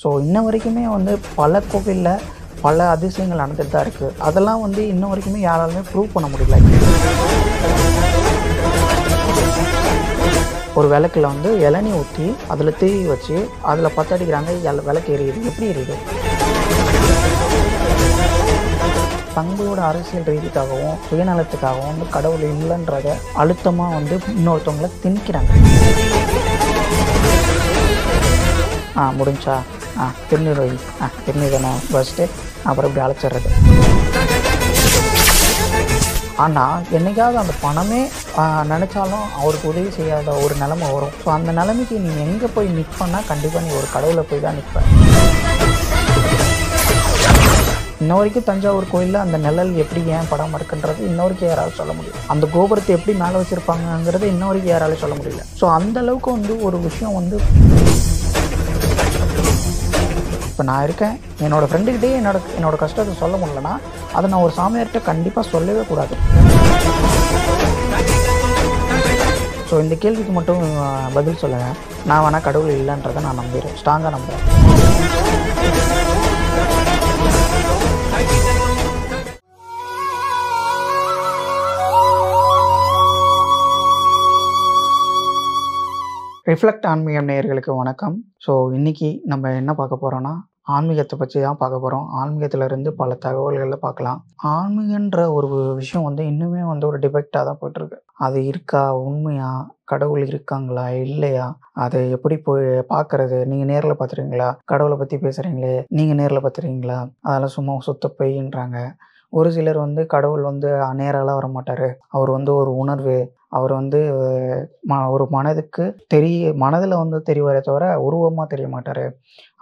So இன்ன வரைக்குமே வந்து பல கோவிலில் பல அதிசயங்கள் நடந்துட்டு தான் இருக்குது அதெல்லாம் வந்து இன்ன வரைக்குமே யாராலுமே ப்ரூவ் பண்ண முடியல ஒரு விளக்கில் வந்து இளநி ஊற்றி அதில் தீ வச்சு அதில் பற்ற அடிக்கிறாங்க விளக்கு எரியுது எப்படி எரியுது தங்களோட அரசியல் ரீதிக்காகவும் சுயநலத்துக்காகவும் வந்து கடவுள் இல்லைன்றத அழுத்தமாக வந்து இன்னொருத்தவங்களை திணிக்கிறாங்க ஆ முடிஞ்சா ஆ திருநீர் வழி ஆ திருநீரை நான் வச்சுட்டு அப்புறம் இப்படி அழைச்சிடுறது ஆனால் என்றைக்காவது அந்த பணமே நினச்சாலும் அவருக்கு உதவி செய்யாத ஒரு நிலமை வரும் ஸோ அந்த நிலைமைக்கு நீ எங்கே போய் நிற்பன்னா கண்டிப்பாக நீ ஒரு கடவுளில் போய் தான் நிற்பேன் இன்ன வரைக்கும் தஞ்சாவூர் கோயிலில் அந்த நிழல் எப்படி ஏன் படம் இருக்குன்றது இன்ன வரைக்கும் யாராலும் சொல்ல முடியும் அந்த கோபுரத்தை எப்படி மேலே வச்சுருப்பாங்கங்கிறத இன்ன வரைக்கும் யாராலும் சொல்ல முடியல ஸோ அந்த அளவுக்கு வந்து ஒரு விஷயம் வந்து நான் இருக்கேன் என்னோடய ஃப்ரெண்டுக்கிட்டே என்னோட என்னோடய கஷ்டத்தை சொல்ல முடியலன்னா அதை நான் ஒரு சாமியார்கிட்ட கண்டிப்பாக சொல்லவே கூடாது ஸோ இந்த கேள்விக்கு மட்டும் பதில் சொல்லுங்கள் நான் வேணால் கடவுள் இல்லைன்றதை நான் நம்புகிறேன் ஸ்ட்ராங்காக நம்புகிறேன் ரிஃப்ளெக்ட் ஆன்மீகம் நேயர்களுக்கு வணக்கம் ஸோ இன்றைக்கி நம்ம என்ன பார்க்க போகிறோன்னா ஆன்மீகத்தை பற்றி தான் பார்க்க போகிறோம் இருந்து பல தகவல்களில் பார்க்கலாம் ஆன்மீகன்ற ஒரு விஷயம் வந்து இன்னுமே வந்து ஒரு டிபெக்டாக தான் போயிட்டுருக்கு அது இருக்கா உண்மையா கடவுள் இருக்காங்களா இல்லையா அதை எப்படி போய் பார்க்கறது நீங்கள் நேரில் பார்த்துருவீங்களா கடவுளை பற்றி பேசுகிறீங்களே நீங்கள் நேரில் பார்த்துறீங்களா அதெல்லாம் சும்மா சுத்த பொய்ன்றாங்க ஒரு சிலர் வந்து கடவுள் வந்து நேரெல்லாம் வர மாட்டார் அவர் வந்து ஒரு உணர்வு அவர் வந்து ம ஒரு மனதுக்கு தெரிய மனதில் வந்து தெரியவரே தவிர உருவமாக தெரிய மாட்டார்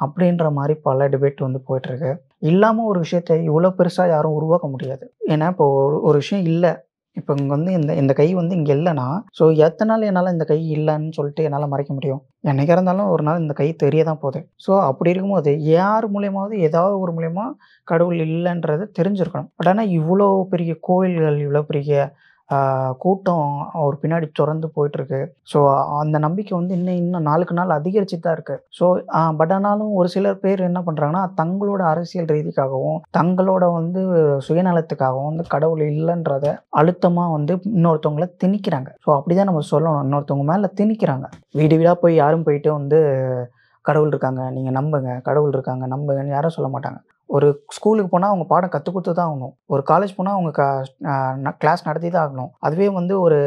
அப்படின்ற மாதிரி பல டிபேட் வந்து போயிட்டுருக்கு இல்லாமல் ஒரு விஷயத்தை இவ்வளோ பெருசாக யாரும் உருவாக்க முடியாது ஏன்னா இப்போ ஒரு ஒரு விஷயம் இல்லை இப்போ இங்கே வந்து இந்த இந்த கை வந்து இங்கே இல்லைன்னா ஸோ எத்தனை நாள் என்னால் இந்த கை இல்லைன்னு சொல்லிட்டு என்னால் மறைக்க முடியும் என்னைக்கு இருந்தாலும் ஒரு நாள் இந்த கை தெரிய தான் போகுது ஸோ அப்படி இருக்கும்போது யார் மூலயமாவது ஏதாவது ஒரு மூலயமா கடவுள் இல்லைன்றது தெரிஞ்சிருக்கணும் பட் ஆனால் இவ்வளோ பெரிய கோயில்கள் இவ்வளோ பெரிய கூட்டம் அவர் பின்னாடி சுரந்து போயிட்டுருக்கு ஸோ அந்த நம்பிக்கை வந்து இன்னும் இன்னும் நாளுக்கு நாள் அதிகரிச்சு தான் இருக்குது ஸோ பட் ஆனாலும் ஒரு சிலர் பேர் என்ன பண்ணுறாங்கன்னா தங்களோட அரசியல் ரீதிக்காகவும் தங்களோட வந்து சுயநலத்துக்காகவும் வந்து கடவுள் இல்லைன்றத அழுத்தமாக வந்து இன்னொருத்தவங்கள திணிக்கிறாங்க ஸோ அப்படி தான் நம்ம சொல்லணும் இன்னொருத்தவங்க மேலே திணிக்கிறாங்க வீடு வீடாக போய் யாரும் போயிட்டு வந்து கடவுள் இருக்காங்க நீங்கள் நம்புங்க கடவுள் இருக்காங்க நம்புங்கன்னு யாரும் சொல்ல மாட்டாங்க ஒரு ஸ்கூலுக்கு போனால் அவங்க பாடம் கற்றுக் கொடுத்து தான் ஆகணும் ஒரு காலேஜ் போனால் அவங்க க கிளாஸ் நடத்தி தான் ஆகணும் அதுவே வந்து ஒரு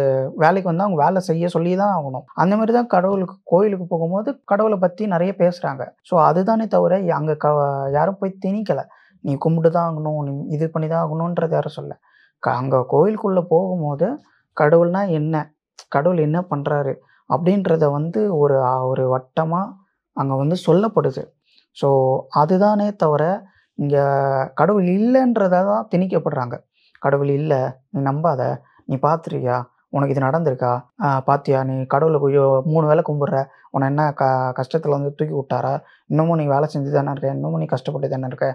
வேலைக்கு வந்தால் அவங்க வேலை செய்ய சொல்லி தான் ஆகணும் அந்த மாதிரி தான் கடவுளுக்கு கோயிலுக்கு போகும்போது கடவுளை பற்றி நிறைய பேசுகிறாங்க ஸோ அதுதானே தவிர அங்கே க யாரும் போய் திணிக்கலை நீ கும்பிட்டு தான் ஆகணும் நீ இது பண்ணி தான் ஆகணுன்றது யாரும் சொல்ல அங்கே கோயிலுக்குள்ளே போகும்போது கடவுள்னா என்ன கடவுள் என்ன பண்ணுறாரு அப்படின்றத வந்து ஒரு ஒரு வட்டமாக அங்கே வந்து சொல்லப்படுது ஸோ அதுதானே தவிர இங்கே கடவுள் இல்லைன்றதை தான் திணிக்கப்படுறாங்க கடவுள் இல்லை நீ நம்பாத நீ பார்த்துருக்கியா உனக்கு இது நடந்திருக்கா பாத்தியா நீ கடவுளுக்கு ஐயோ மூணு வேலை கும்பிட்ற உன்னை என்ன க கஷ்டத்தில் வந்து தூக்கி விட்டாரா இன்னமும் நீ வேலை செஞ்சு தானே இருக்க இன்னமும் நீ கஷ்டப்பட்டு தானே இருக்க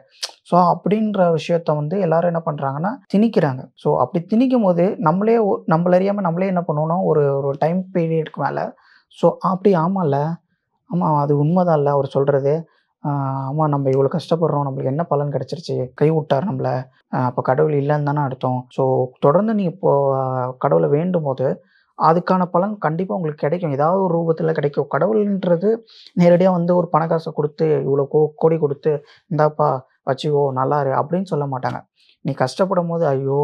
ஸோ அப்படின்ற விஷயத்த வந்து எல்லாரும் என்ன பண்ணுறாங்கன்னா திணிக்கிறாங்க ஸோ அப்படி திணிக்கும் போது நம்மளே நம்மளறியாமல் நம்மளே என்ன பண்ணுவோம்னா ஒரு ஒரு டைம் பீரியடுக்கு மேலே ஸோ அப்படி ஆமாம்ல ஆமாம் அது உண்மைதான் இல்லை அவர் சொல்கிறது ஆமாம் நம்ம இவ்வளோ கஷ்டப்படுறோம் நம்மளுக்கு என்ன பலன் கிடச்சிருச்சு கை விட்டார் நம்மளை அப்போ கடவுள் இல்லைன்னு தானே அர்த்தம் ஸோ தொடர்ந்து நீ இப்போது கடவுளை வேண்டும் போது அதுக்கான பலன் கண்டிப்பாக உங்களுக்கு கிடைக்கும் ஏதாவது ஒரு ரூபத்தில் கிடைக்கும் கடவுள்ன்றது நேரடியாக வந்து ஒரு பணக்காசை கொடுத்து இவ்வளோ கோ கோடி கொடுத்து இந்தாப்பா வச்சுக்கோ நல்லாரு அப்படின்னு சொல்ல மாட்டாங்க நீ கஷ்டப்படும் போது ஐயோ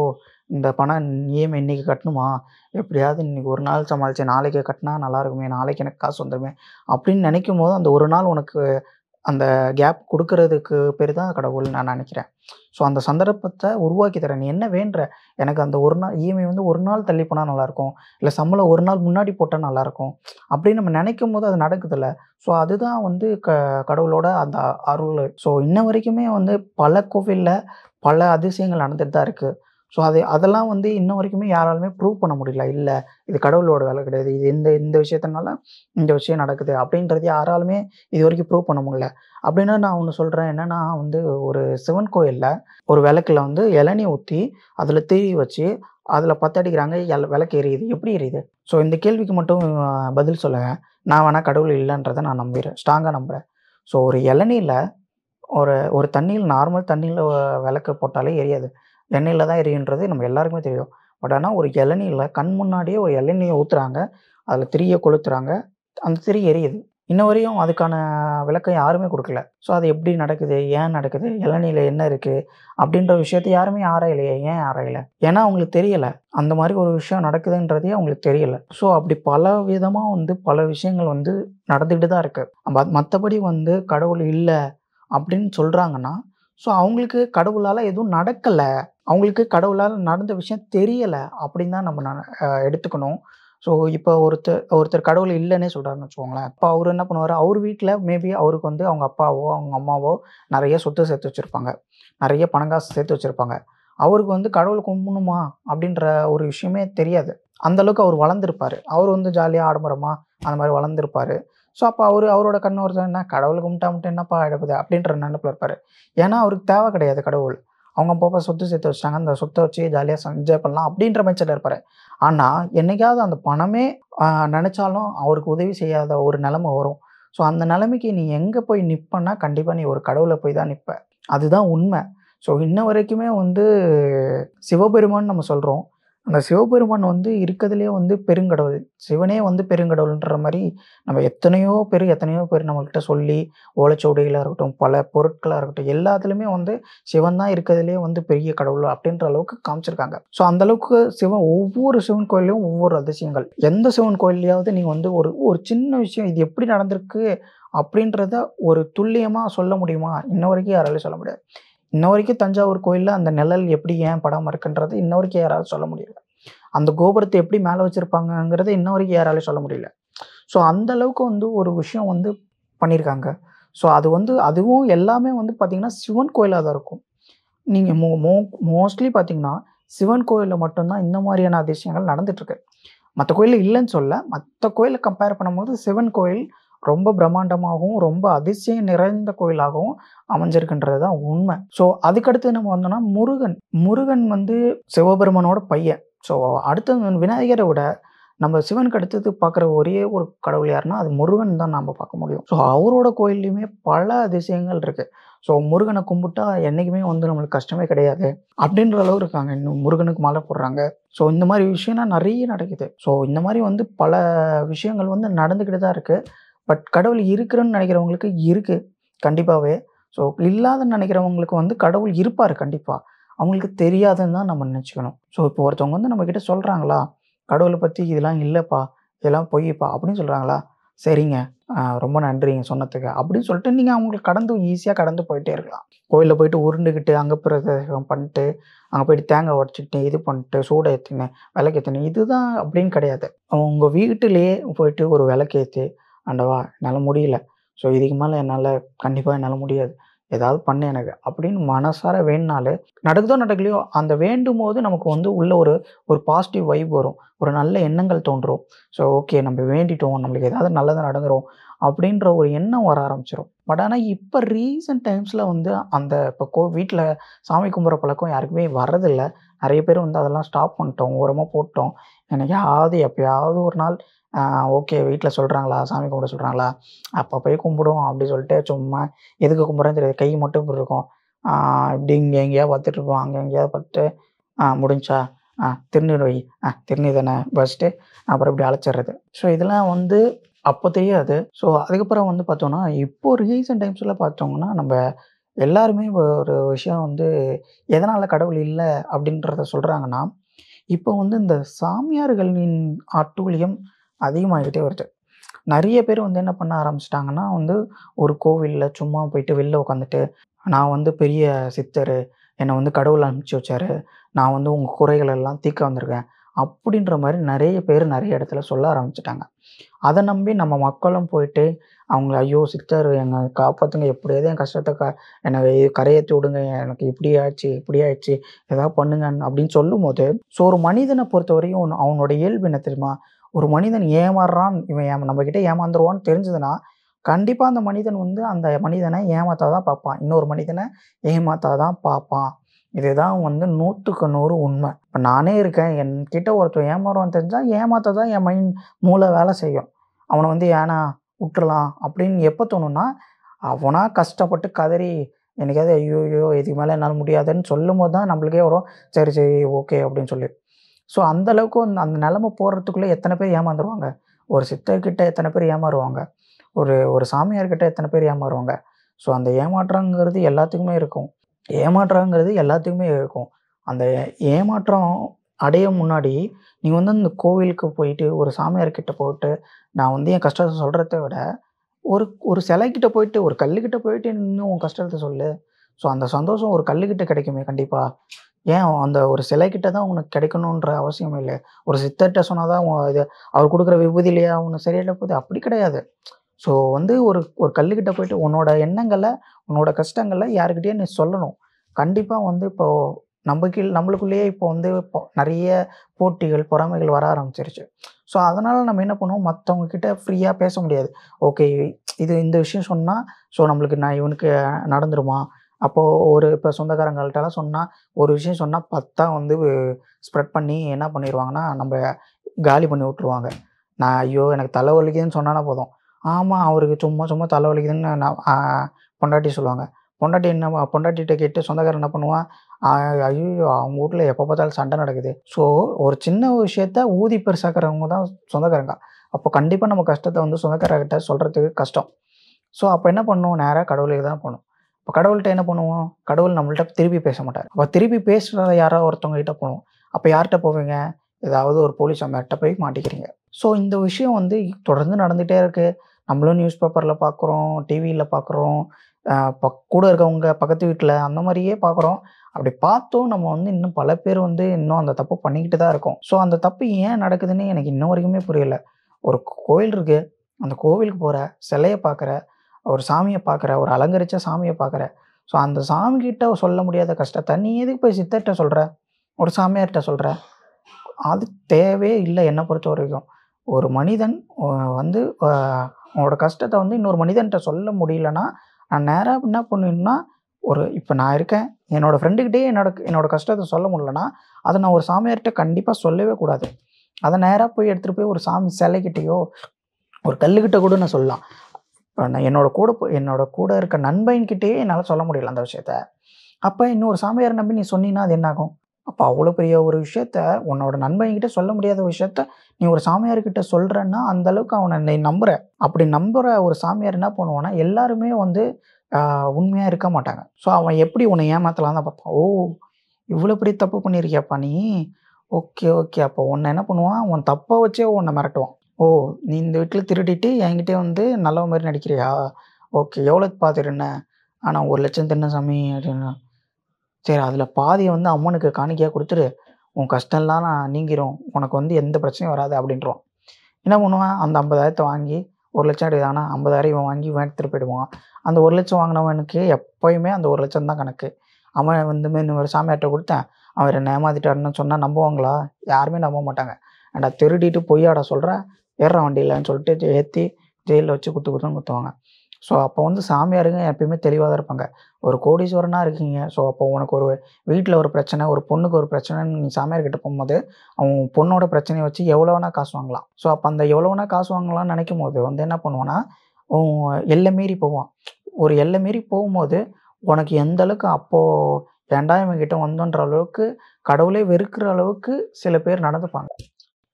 இந்த பணம் ஏன் இன்றைக்கி கட்டணுமா எப்படியாவது இன்றைக்கி ஒரு நாள் சமாளித்து நாளைக்கு கட்டினா நல்லா இருக்குமே நாளைக்கு எனக்கு காசு வந்துடுமே அப்படின்னு நினைக்கும் போது அந்த ஒரு நாள் உனக்கு அந்த கேப் கொடுக்கறதுக்கு பேர் தான் கடவுள் நான் நினைக்கிறேன் ஸோ அந்த சந்தர்ப்பத்தை உருவாக்கி தரேன் நீ என்ன வேண்ட எனக்கு அந்த ஒரு நாள் இஎம்ஐ வந்து ஒரு நாள் தள்ளி போனால் நல்லாயிருக்கும் இல்லை சம்பளம் ஒரு நாள் முன்னாடி போட்டால் நல்லாயிருக்கும் அப்படின்னு நம்ம நினைக்கும் போது அது நடக்குதில்ல ஸோ அதுதான் வந்து க கடவுளோட அந்த அருள் ஸோ இன்ன வரைக்குமே வந்து பல கோவிலில் பல அதிசயங்கள் நடந்துட்டு தான் இருக்குது ஸோ அது அதெல்லாம் வந்து இன்ன வரைக்குமே யாராலுமே ப்ரூவ் பண்ண முடியல இல்லை இது கடவுளோட வேலை கிடையாது இது இந்த இந்த விஷயத்தினால இந்த விஷயம் நடக்குது அப்படின்றது யாராலுமே இது வரைக்கும் ப்ரூவ் பண்ண முடியல அப்படின்னு நான் ஒன்று சொல்கிறேன் என்னென்னா வந்து ஒரு சிவன் கோயிலில் ஒரு விளக்கில் வந்து இளநி ஊற்றி அதில் தீவி வச்சு அதில் பத்தடிக்கிறாங்க எல விளக்கு எரியுது எப்படி எரியுது ஸோ இந்த கேள்விக்கு மட்டும் பதில் சொல்லுங்கள் நான் வேணால் கடவுள் இல்லைன்றதை நான் நம்புகிறேன் ஸ்ட்ராங்காக நம்புகிறேன் ஸோ ஒரு இளநியில் ஒரு ஒரு தண்ணியில் நார்மல் தண்ணியில் விளக்கு போட்டாலே எரியாது எண்ணெயில் தான் எரியுன்றது நம்ம எல்லாருக்குமே தெரியும் பட் ஆனால் ஒரு இளநீயில் கண் முன்னாடியே ஒரு இளநியை ஊற்றுறாங்க அதில் திரியை கொளுத்துறாங்க அந்த திரி எரியுது இன்ன வரையும் அதுக்கான விளக்கம் யாருமே கொடுக்கல ஸோ அது எப்படி நடக்குது ஏன் நடக்குது இளநியில் என்ன இருக்குது அப்படின்ற விஷயத்த யாருமே ஆராயலையே ஏன் ஆராயலை ஏன்னா அவங்களுக்கு தெரியலை அந்த மாதிரி ஒரு விஷயம் நடக்குதுன்றதே அவங்களுக்கு தெரியலை ஸோ அப்படி பல விதமாக வந்து பல விஷயங்கள் வந்து நடந்துக்கிட்டு தான் இருக்குது மற்றபடி வந்து கடவுள் இல்லை அப்படின்னு சொல்கிறாங்கன்னா ஸோ அவங்களுக்கு கடவுளால் எதுவும் நடக்கலை அவங்களுக்கு கடவுளால் நடந்த விஷயம் தெரியலை அப்படின்னு தான் நம்ம எடுத்துக்கணும் ஸோ இப்போ ஒருத்தர் ஒருத்தர் கடவுள் இல்லைன்னே சொல்கிறாருன்னு வச்சுக்கோங்களேன் இப்போ அவர் என்ன பண்ணுவார் அவர் வீட்டில் மேபி அவருக்கு வந்து அவங்க அப்பாவோ அவங்க அம்மாவோ நிறைய சொத்து சேர்த்து வச்சுருப்பாங்க நிறைய பணங்காசு சேர்த்து வச்சுருப்பாங்க அவருக்கு வந்து கடவுள் கும்பிடணுமா அப்படின்ற ஒரு விஷயமே தெரியாது அந்தளவுக்கு அவர் வளர்ந்துருப்பார் அவர் வந்து ஜாலியாக ஆடம்பரமாக அந்த மாதிரி வளர்ந்துருப்பார் ஸோ அப்போ அவர் அவரோட கண்ணு ஒருத்தர் என்ன கடவுள் கும்பிட்டா மட்டும் என்னப்பா எடுப்பது அப்படின்ற நினைப்பில் இருப்பார் ஏன்னா அவருக்கு தேவை கிடையாது கடவுள் அவங்க போப்பா சொத்து சேர்த்து வச்சாங்க அந்த சொத்தை வச்சு ஜாலியாக என்ஜாய் பண்ணலாம் அப்படின்ற மைச்சர் இருப்பார் ஆனால் என்றைக்காவது அந்த பணமே நினச்சாலும் அவருக்கு உதவி செய்யாத ஒரு நிலமை வரும் ஸோ அந்த நிலைமைக்கு நீ எங்கே போய் நிற்பன்னா கண்டிப்பாக நீ ஒரு கடவுளை போய் தான் நிற்ப அதுதான் உண்மை ஸோ இன்ன வரைக்குமே வந்து சிவபெருமான்னு நம்ம சொல்கிறோம் அந்த சிவபெருமான் வந்து இருக்கிறதுலே வந்து பெருங்கடவுள் சிவனே வந்து பெருங்கடவுள்ன்ற மாதிரி நம்ம எத்தனையோ பேர் எத்தனையோ பேர் நம்மக்கிட்ட சொல்லி ஓலைச்சோடிகளாக இருக்கட்டும் பல பொருட்களாக இருக்கட்டும் எல்லாத்துலேயுமே வந்து சிவன் தான் இருக்கிறதுலே வந்து பெரிய கடவுள் அப்படின்ற அளவுக்கு காமிச்சிருக்காங்க ஸோ அந்தளவுக்கு சிவன் ஒவ்வொரு சிவன் கோயிலையும் ஒவ்வொரு அதிசயங்கள் எந்த சிவன் கோயிலையாவது நீங்கள் வந்து ஒரு ஒரு சின்ன விஷயம் இது எப்படி நடந்திருக்கு அப்படின்றத ஒரு துல்லியமாக சொல்ல முடியுமா இன்ன வரைக்கும் யாராலையும் சொல்ல முடியாது இன்ன வரைக்கும் தஞ்சாவூர் கோயிலில் அந்த நிழல் எப்படி ஏன் படாமல் இருக்குன்றது இன்ன வரைக்கும் யாராலும் சொல்ல முடியல அந்த கோபுரத்தை எப்படி மேலே வச்சுருப்பாங்கங்கிறத இன்ன வரைக்கும் யாராலும் சொல்ல முடியல ஸோ அந்த அளவுக்கு வந்து ஒரு விஷயம் வந்து பண்ணியிருக்காங்க ஸோ அது வந்து அதுவும் எல்லாமே வந்து பார்த்திங்கன்னா சிவன் கோயிலாக தான் இருக்கும் நீங்கள் மோ மோ மோஸ்ட்லி பார்த்தீங்கன்னா சிவன் கோயிலில் மட்டும்தான் இந்த மாதிரியான அதிசயங்கள் நடந்துட்டுருக்கு மற்ற கோயிலில் இல்லைன்னு சொல்ல மற்ற கோயிலை கம்பேர் பண்ணும்போது சிவன் கோயில் ரொம்ப பிரம்மாண்டமாகவும் ரொம்ப அதிசயம் நிறைந்த கோயிலாகவும் அமைஞ்சிருக்குன்றது தான் உண்மை ஸோ அதுக்கடுத்து நம்ம வந்தோம்னா முருகன் முருகன் வந்து சிவபெருமனோட பையன் ஸோ அடுத்த விநாயகரை விட நம்ம சிவனுக்கு அடுத்தது பார்க்குற ஒரே ஒரு கடவுள் யாருன்னா அது முருகன் தான் நாம் பார்க்க முடியும் ஸோ அவரோட கோயில்லையுமே பல அதிசயங்கள் இருக்குது ஸோ முருகனை கும்பிட்டா என்றைக்குமே வந்து நம்மளுக்கு கஷ்டமே கிடையாது அப்படின்ற அளவு இருக்காங்க இன்னும் முருகனுக்கு மாலை போடுறாங்க ஸோ இந்த மாதிரி விஷயம்லாம் நிறைய நடக்குது ஸோ இந்த மாதிரி வந்து பல விஷயங்கள் வந்து நடந்துக்கிட்டு தான் இருக்குது பட் கடவுள் இருக்கிறன்னு நினைக்கிறவங்களுக்கு இருக்குது கண்டிப்பாகவே ஸோ இல்லாதன்னு நினைக்கிறவங்களுக்கு வந்து கடவுள் இருப்பார் கண்டிப்பாக அவங்களுக்கு தெரியாதுன்னு தான் நம்ம நினச்சிக்கணும் ஸோ இப்போ ஒருத்தவங்க வந்து நம்மக்கிட்ட சொல்கிறாங்களா கடவுளை பற்றி இதெல்லாம் இல்லைப்பா இதெல்லாம் பொய்யப்பா அப்படின்னு சொல்கிறாங்களா சரிங்க ரொம்ப நன்றிங்க சொன்னதுக்கு அப்படின்னு சொல்லிட்டு நீங்கள் அவங்களுக்கு கடந்து ஈஸியாக கடந்து போயிட்டே இருக்கலாம் கோயிலில் போயிட்டு உருண்டுக்கிட்டு அங்கே பிரதேசம் பண்ணிட்டு அங்கே போயிட்டு தேங்காய் உடச்சிட்டு இது பண்ணிட்டு சூடை ஏற்றினேன் விளக்கேற்றினேன் இதுதான் அப்படின்னு கிடையாது அவங்க வீட்டிலேயே போயிட்டு ஒரு விளக்கேற்றி ஆண்டவா என்னால் முடியல ஸோ இதுக்கு மேலே என்னால் கண்டிப்பாக என்னால் முடியாது ஏதாவது பண்ணு எனக்கு அப்படின்னு மனசார வேணுனாலே நடக்குதோ நடக்கலையோ அந்த வேண்டும் போது நமக்கு வந்து உள்ள ஒரு ஒரு பாசிட்டிவ் வைப் வரும் ஒரு நல்ல எண்ணங்கள் தோன்றும் ஸோ ஓகே நம்ம வேண்டிட்டோம் நம்மளுக்கு ஏதாவது நல்லதாக நடந்துடும் அப்படின்ற ஒரு எண்ணம் வர ஆரம்பிச்சிடும் பட் ஆனால் இப்போ ரீசெண்ட் டைம்ஸில் வந்து அந்த இப்போ கோ வீட்டில் சாமி கும்பிட்ற பழக்கம் யாருக்குமே வரதில்லை நிறைய பேர் வந்து அதெல்லாம் ஸ்டாப் பண்ணிட்டோம் ஓரமாக போட்டோம் எனக்கு ஆகுது எப்போயாவது ஒரு நாள் ஓகே வீட்டில் சொல்கிறாங்களா சாமி கும்பிட சொல்கிறாங்களா அப்போ போய் கும்பிடுவோம் அப்படி சொல்லிட்டு சும்மா எதுக்கு கும்பிட்றேன்னு தெரியாது கை மட்டும் இப்படி இருக்கும் இப்படி இங்கே எங்கேயாவது பார்த்துட்டு இருப்போம் அங்கே எங்கேயாவது பார்த்துட்டு முடிஞ்சா ஆ திருநீர் வை ஆ திருநீர் தானே பஸ்ட்டு அப்புறம் இப்படி அழைச்சிடுறது ஸோ இதெல்லாம் வந்து அப்போ தெரியாது ஸோ அதுக்கப்புறம் வந்து பார்த்தோம்னா இப்போ ரீசன்ட் டைம்ஸில் பார்த்தோம்னா நம்ம எல்லாருமே ஒரு விஷயம் வந்து எதனால் கடவுள் இல்லை அப்படின்றத சொல்கிறாங்கன்னா இப்போ வந்து இந்த சாமியார்களின் ஆட்டூழியம் அதிகமாகிட்டே வருது நிறைய பேர் வந்து என்ன பண்ண ஆரம்பிச்சிட்டாங்கன்னா வந்து ஒரு கோவிலில் சும்மா போயிட்டு வெளில உட்காந்துட்டு நான் வந்து பெரிய சித்தர் என்னை வந்து கடவுள் அனுப்பிச்சி வச்சாரு நான் வந்து உங்கள் குறைகள் எல்லாம் தீக்க வந்திருக்கேன் அப்படின்ற மாதிரி நிறைய பேர் நிறைய இடத்துல சொல்ல ஆரம்பிச்சிட்டாங்க அதை நம்பி நம்ம மக்களும் போயிட்டு அவங்கள ஐயோ சித்தர் எங்களை காப்பாற்றுங்க எப்படியாவது என் கஷ்டத்தை க என்னை கரையேற்றி விடுங்க எனக்கு இப்படி ஆயிடுச்சு இப்படி ஆயிடுச்சு ஏதாவது பண்ணுங்க அப்படின்னு சொல்லும் போது ஸோ ஒரு மனிதனை பொறுத்த வரையும் அவனோட இயல்பு என்ன தெரியுமா ஒரு மனிதன் ஏமாறுறான் இவன் ஏமா நம்மக்கிட்ட ஏமாந்துருவான்னு தெரிஞ்சதுன்னா கண்டிப்பாக அந்த மனிதன் வந்து அந்த மனிதனை ஏமாத்தா தான் பார்ப்பான் இன்னொரு மனிதனை ஏமாத்தா தான் பார்ப்பான் இதுதான் வந்து நூற்றுக்கு நூறு உண்மை இப்போ நானே இருக்கேன் என்கிட்ட ஒருத்தர் ஏமாறுவான்னு தெரிஞ்சால் ஏமாத்த தான் என் மைண்ட் மூளை வேலை செய்யும் அவனை வந்து ஏனா விட்டுறலாம் அப்படின்னு எப்போ தோணுன்னா அவனாக கஷ்டப்பட்டு கதறி எனக்காவது ஐயோ ஐயோ இதுக்கு மேலே என்னால் முடியாதுன்னு சொல்லும் போது தான் நம்மளுக்கே வரும் சரி சரி ஓகே அப்படின்னு சொல்லி ஸோ அந்தளவுக்கு அந்த நிலமை போடுறதுக்குள்ளே எத்தனை பேர் ஏமாந்துருவாங்க ஒரு சித்தர்கிட்ட எத்தனை பேர் ஏமாறுவாங்க ஒரு ஒரு சாமியார்கிட்ட எத்தனை பேர் ஏமாறுவாங்க ஸோ அந்த ஏமாற்றங்கிறது எல்லாத்துக்குமே இருக்கும் ஏமாற்றங்கிறது எல்லாத்துக்குமே இருக்கும் அந்த ஏமாற்றம் அடைய முன்னாடி நீங்கள் வந்து அந்த கோவிலுக்கு போயிட்டு ஒரு சாமியார்கிட்ட போயிட்டு நான் வந்து என் கஷ்டத்தை சொல்கிறத விட ஒரு ஒரு சிலைக்கிட்ட போயிட்டு ஒரு கல்லுக்கிட்ட போயிட்டு இன்னும் உன் கஷ்டத்தை சொல்லு ஸோ அந்த சந்தோஷம் ஒரு கல்லுக்கிட்ட கிடைக்குமே கண்டிப்பாக ஏன் அந்த ஒரு சிலைக்கிட்ட தான் உனக்கு கிடைக்கணுன்ற அவசியம் இல்லை ஒரு சித்தர்கிட்ட சொன்னால் தான் இது அவர் கொடுக்குற விபூதியிலேயே அவனு சரியில்லை போகுது அப்படி கிடையாது ஸோ வந்து ஒரு ஒரு கல்லுக்கிட்ட போயிட்டு உன்னோட எண்ணங்களை உன்னோட கஷ்டங்களை யாருக்கிட்டேயே நீ சொல்லணும் கண்டிப்பாக வந்து இப்போ நம்ம கீழ் நம்மளுக்குள்ளேயே இப்போ வந்து இப்போ நிறைய போட்டிகள் பொறாமைகள் வர ஆரம்பிச்சிருச்சு ஸோ அதனால் நம்ம என்ன பண்ணுவோம் மற்றவங்க கிட்ட ஃப்ரீயாக பேச முடியாது ஓகே இது இந்த விஷயம் சொன்னால் ஸோ நம்மளுக்கு நான் இவனுக்கு நடந்துருமா அப்போது ஒரு இப்போ சொந்தக்காரங்கள்ட்டலாம் சொன்னால் ஒரு விஷயம் சொன்னால் பத்தா வந்து ஸ்ப்ரெட் பண்ணி என்ன பண்ணிடுவாங்கன்னா நம்ம காலி பண்ணி விட்ருவாங்க நான் ஐயோ எனக்கு தலைவலிக்குதுன்னு சொன்னானே போதும் ஆமாம் அவருக்கு சும்மா சும்மா தலைவலிக்குதுன்னு நான் பொண்டாட்டி சொல்லுவாங்க பொண்டாட்டி என்ன பொண்டாட்டிகிட்ட கேட்டு சொந்தக்காரன் என்ன பண்ணுவான் ஐயோ அவங்க வீட்டில் எப்போ பார்த்தாலும் சண்டை நடக்குது ஸோ ஒரு சின்ன விஷயத்த ஊதி பெருசாக்கிறவங்க தான் சொந்தக்காரங்க அப்போ கண்டிப்பாக நம்ம கஷ்டத்தை வந்து சொந்தக்காரர்கிட்ட சொல்கிறதுக்கு கஷ்டம் ஸோ அப்போ என்ன பண்ணுவோம் நேராக கடவுளுக்கு தான் போகணும் இப்போ கடவுள்கிட்ட என்ன பண்ணுவோம் கடவுள் நம்மள்ட்ட திருப்பி பேச மாட்டார் அப்போ திருப்பி பேசுகிறத யாரோ ஒருத்தவங்க கிட்ட போகணும் அப்போ யார்கிட்ட போவீங்க ஏதாவது ஒரு போலீஸ் அம்மர்கிட்ட போய் மாட்டிக்கிறீங்க ஸோ இந்த விஷயம் வந்து தொடர்ந்து நடந்துகிட்டே இருக்குது நம்மளும் நியூஸ் பேப்பரில் பார்க்குறோம் டிவியில் பார்க்குறோம் கூட இருக்கவங்க பக்கத்து வீட்டில் அந்த மாதிரியே பார்க்குறோம் அப்படி பார்த்தும் நம்ம வந்து இன்னும் பல பேர் வந்து இன்னும் அந்த தப்பு பண்ணிக்கிட்டு தான் இருக்கோம் ஸோ அந்த தப்பு ஏன் நடக்குதுன்னு எனக்கு இன்ன வரைக்குமே புரியல ஒரு கோவில் இருக்குது அந்த கோவிலுக்கு போகிற சிலையை பார்க்குற ஒரு சாமியை பார்க்குற ஒரு அலங்கரித்த சாமியை பார்க்குற ஸோ அந்த சாமிக்கிட்ட சொல்ல முடியாத கஷ்டத்தை நீ எதுக்கு போய் சித்தர்கிட்ட சொல்கிற ஒரு சாமியார்கிட்ட சொல்கிற அது தேவையே இல்லை என்னை பொறுத்த வரைக்கும் ஒரு மனிதன் வந்து உங்களோட கஷ்டத்தை வந்து இன்னொரு மனிதன்கிட்ட சொல்ல முடியலன்னா நான் நேராக என்ன பண்ணுவேன்னா ஒரு இப்போ நான் இருக்கேன் என்னோடய ஃப்ரெண்டுக்கிட்டே என்னோட என்னோடய கஷ்டத்தை சொல்ல முடியலன்னா அதை நான் ஒரு சாமியார்கிட்ட கண்டிப்பாக சொல்லவே கூடாது அதை நேராக போய் எடுத்துகிட்டு போய் ஒரு சாமி சிலைக்கிட்டேயோ ஒரு கல்லுக்கிட்ட கூட நான் சொல்லலாம் என்னோட கூட என்னோட கூட இருக்க நண்பன்கிட்டயே என்னால் சொல்ல முடியல அந்த விஷயத்த அப்போ இன்னொரு சாமியார் நம்பி நீ சொன்னீங்கன்னா அது என்னாகும் அப்போ அவ்வளோ பெரிய ஒரு விஷயத்த உன்னோட நண்பன்கிட்ட சொல்ல முடியாத விஷயத்த நீ ஒரு சாமியார்கிட்ட சொல்கிறன்னா அந்தளவுக்கு அவனை நீ நம்புற அப்படி நம்புகிற ஒரு சாமியார் என்ன பண்ணுவான்னா எல்லாருமே வந்து உண்மையாக இருக்க மாட்டாங்க ஸோ அவன் எப்படி உன்னை ஏமாத்தலாம் தான் பார்ப்பான் ஓ இவ்வளோ பெரிய தப்பு பண்ணியிருக்கியாப்பா நீ ஓகே ஓகே அப்போ உன்னை என்ன பண்ணுவான் உன் தப்பை வச்சே உன்னை மிரட்டுவான் ஓ! நீ இந்த வீட்டில் திருடிட்டு என்கிட்டயே வந்து நல்லவ மாதிரி நடிக்கிறியா? ஓகே. எவ்வளோக்கு பா ஆனால் ஒரு லட்சம் தின்ன சாமி அப்படின்னா சரி அதில் பாதியை வந்து அம்மனுக்கு காணிக்கையாக கொடுத்துரு உன் கஷ்டம்லாம் நான் நீங்கிரும். உனக்கு வந்து எந்த பிரச்சனையும் வராது அப்படின்றோம் என்ன பண்ணுவான்? அந்த ஐம்பதாயிரத்தை வாங்கி ஒரு லட்சம் எடுக்குறானா, ஐம்பதாயிரம் இவன் வாங்கி இவன் எடுத்துட்டு போயிடுவான். அந்த லட்சம் வாங்கினவனுக்கு எப்போயுமே அந்த ஒரு லட்சம் தான் கணக்கு. அவன் வந்து இன்னொரு சாமியார்ட்ட கொடுத்தேன் அவர் என்ன ஏமாத்திட்டாருன்னு சொன்னால் நம்புவாங்களா? யாருமே நம்ப மாட்டாங்க. ஏன்டா திருடிட்டு பொய்யாட சொல்கிற ஏறுற வண்டியிலன்னு சொல்லிட்டு ஏற்றி ஜெயிலில் வச்சு குத்து குத்துன்னு குத்துவாங்க ஸோ அப்போ வந்து சாமியாருங்க எப்பயுமே தெளிவாக தான் இருப்பாங்க ஒரு கோடீஸ்வரனாக இருக்கீங்க ஸோ அப்போ உனக்கு ஒரு வீட்டில் ஒரு பிரச்சனை ஒரு பொண்ணுக்கு ஒரு பிரச்சனைன்னு நீ சாமியார் கிட்டே போகும்போது அவன் பொண்ணோட பிரச்சனையை வச்சு எவ்வளோ வேணால் காசு வாங்கலாம் ஸோ அப்போ அந்த எவ்வளோ வேணால் காசு வாங்கலாம்னு நினைக்கும் போது வந்து என்ன பண்ணுவான்னா எல்லை மீறி போவான் ஒரு எல்லை மீறி போகும்போது உனக்கு எந்த அளவுக்கு அப்போது ரெண்டாயிரம் கிட்டே கிட்ட வந்தோன்ற அளவுக்கு கடவுளே வெறுக்கிற அளவுக்கு சில பேர் நடந்துப்பாங்க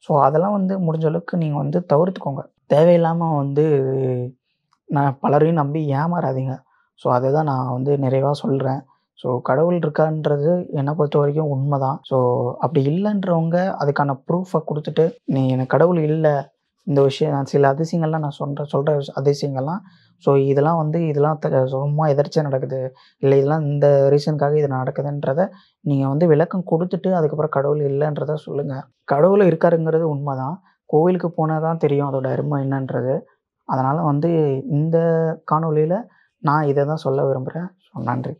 ஸோ அதெல்லாம் வந்து முடிஞ்ச அளவுக்கு நீங்கள் வந்து தவிர்த்துக்கோங்க தேவையில்லாமல் வந்து நான் பலரையும் நம்பி ஏமாறாதீங்க ஸோ அதை தான் நான் வந்து நிறைவாக சொல்கிறேன் ஸோ கடவுள் இருக்கான்றது என்னை பொறுத்த வரைக்கும் உண்மை தான் ஸோ அப்படி இல்லைன்றவங்க அதுக்கான ப்ரூஃபை கொடுத்துட்டு நீ எனக்கு கடவுள் இல்லை இந்த விஷயம் நான் சில அதிசயங்கள்லாம் நான் சொல்கிற சொல்கிற அதிசயங்கள்லாம் ஸோ இதெல்லாம் வந்து இதெல்லாம் த சும்மா எதிர்ச்சியாக நடக்குது இல்லை இதெல்லாம் இந்த ரீசனுக்காக இது நடக்குதுன்றதை நீங்கள் வந்து விளக்கம் கொடுத்துட்டு அதுக்கப்புறம் கடவுள் இல்லைன்றத சொல்லுங்கள் கடவுள் இருக்காருங்கிறது உண்மை தான் கோவிலுக்கு போனால் தான் தெரியும் அதோட அருமை என்னன்றது அதனால் வந்து இந்த காணொலியில் நான் இதை தான் சொல்ல விரும்புகிறேன் ஸோ நன்றி